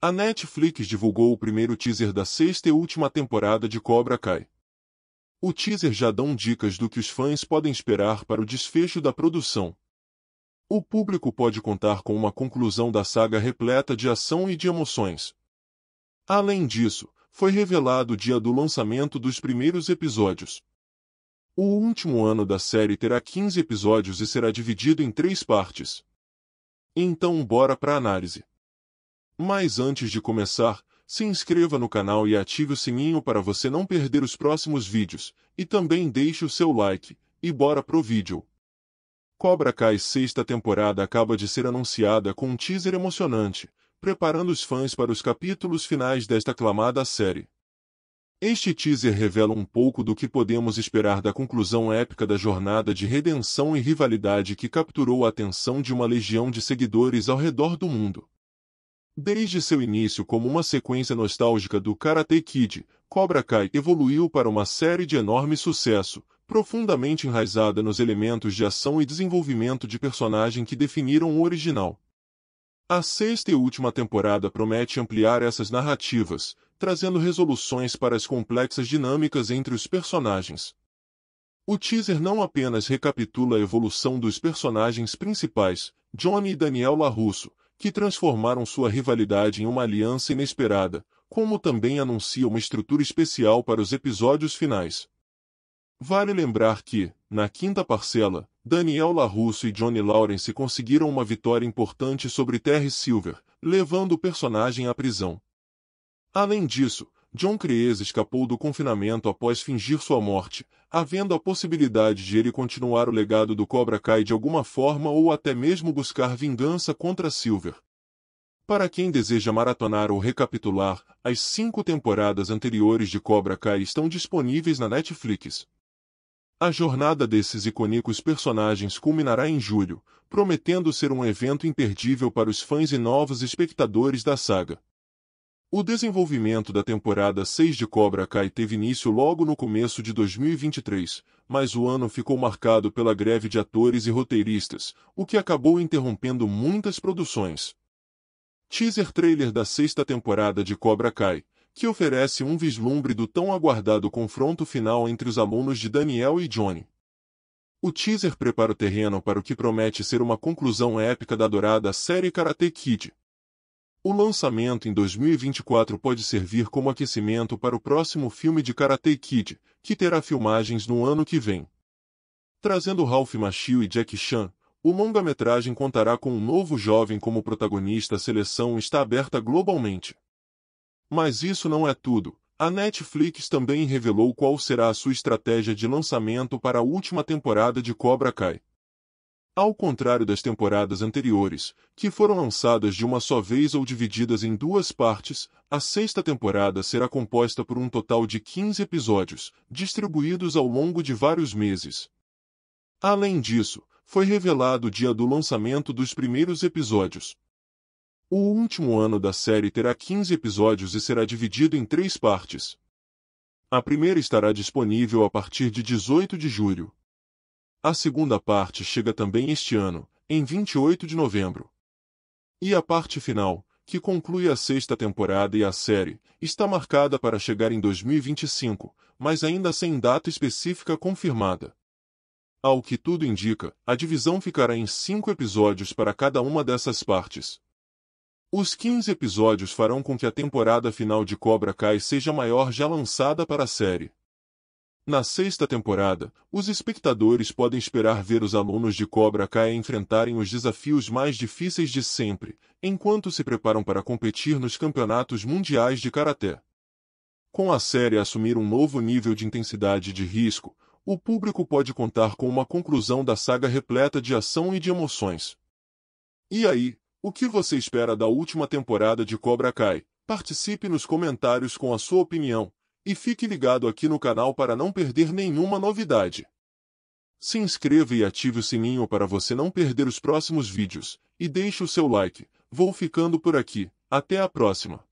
A Netflix divulgou o primeiro teaser da sexta e última temporada de Cobra Kai. O teaser já dão dicas do que os fãs podem esperar para o desfecho da produção. O público pode contar com uma conclusão da saga repleta de ação e de emoções. Além disso, foi revelado o dia do lançamento dos primeiros episódios. O último ano da série terá 15 episódios e será dividido em três partes. Então, bora para a análise. Mas antes de começar, se inscreva no canal e ative o sininho para você não perder os próximos vídeos, e também deixe o seu like, e bora pro vídeo. Cobra Kai sexta temporada acaba de ser anunciada com um teaser emocionante, preparando os fãs para os capítulos finais desta aclamada série. Este teaser revela um pouco do que podemos esperar da conclusão épica da jornada de redenção e rivalidade que capturou a atenção de uma legião de seguidores ao redor do mundo. Desde seu início como uma sequência nostálgica do Karate Kid, Cobra Kai evoluiu para uma série de enorme sucesso, profundamente enraizada nos elementos de ação e desenvolvimento de personagem que definiram o original. A sexta e última temporada promete ampliar essas narrativas, trazendo resoluções para as complexas dinâmicas entre os personagens. O teaser não apenas recapitula a evolução dos personagens principais, Johnny e Daniel LaRusso, que transformaram sua rivalidade em uma aliança inesperada, como também anuncia uma estrutura especial para os episódios finais. Vale lembrar que, na quinta parcela, Daniel LaRusso e Johnny Lawrence conseguiram uma vitória importante sobre Terry Silver, levando o personagem à prisão. Além disso, John Cries escapou do confinamento após fingir sua morte, havendo a possibilidade de ele continuar o legado do Cobra Kai de alguma forma ou até mesmo buscar vingança contra Silver. Para quem deseja maratonar ou recapitular, as cinco temporadas anteriores de Cobra Kai estão disponíveis na Netflix. A jornada desses icônicos personagens culminará em julho, prometendo ser um evento imperdível para os fãs e novos espectadores da saga. O desenvolvimento da temporada 6 de Cobra Kai teve início logo no começo de 2023, mas o ano ficou marcado pela greve de atores e roteiristas, o que acabou interrompendo muitas produções. Teaser trailer da sexta temporada de Cobra Kai, que oferece um vislumbre do tão aguardado confronto final entre os alunos de Daniel e Johnny. O teaser prepara o terreno para o que promete ser uma conclusão épica da dourada série Karate Kid, o lançamento em 2024 pode servir como aquecimento para o próximo filme de Karate Kid, que terá filmagens no ano que vem. Trazendo Ralph Macchio e Jackie Chan, o longa-metragem contará com um novo jovem como protagonista. A seleção está aberta globalmente. Mas isso não é tudo. A Netflix também revelou qual será a sua estratégia de lançamento para a última temporada de Cobra Kai. Ao contrário das temporadas anteriores, que foram lançadas de uma só vez ou divididas em duas partes, a sexta temporada será composta por um total de 15 episódios, distribuídos ao longo de vários meses. Além disso, foi revelado o dia do lançamento dos primeiros episódios. O último ano da série terá 15 episódios e será dividido em três partes. A primeira estará disponível a partir de 18 de julho. A segunda parte chega também este ano, em 28 de novembro. E a parte final, que conclui a sexta temporada e a série, está marcada para chegar em 2025, mas ainda sem data específica confirmada. Ao que tudo indica, a divisão ficará em cinco episódios para cada uma dessas partes. Os 15 episódios farão com que a temporada final de Cobra Kai seja maior já lançada para a série. Na sexta temporada, os espectadores podem esperar ver os alunos de Cobra Kai enfrentarem os desafios mais difíceis de sempre, enquanto se preparam para competir nos campeonatos mundiais de karatê. Com a série assumir um novo nível de intensidade e de risco, o público pode contar com uma conclusão da saga repleta de ação e de emoções. E aí, o que você espera da última temporada de Cobra Kai? Participe nos comentários com a sua opinião e fique ligado aqui no canal para não perder nenhuma novidade. Se inscreva e ative o sininho para você não perder os próximos vídeos, e deixe o seu like. Vou ficando por aqui, até a próxima.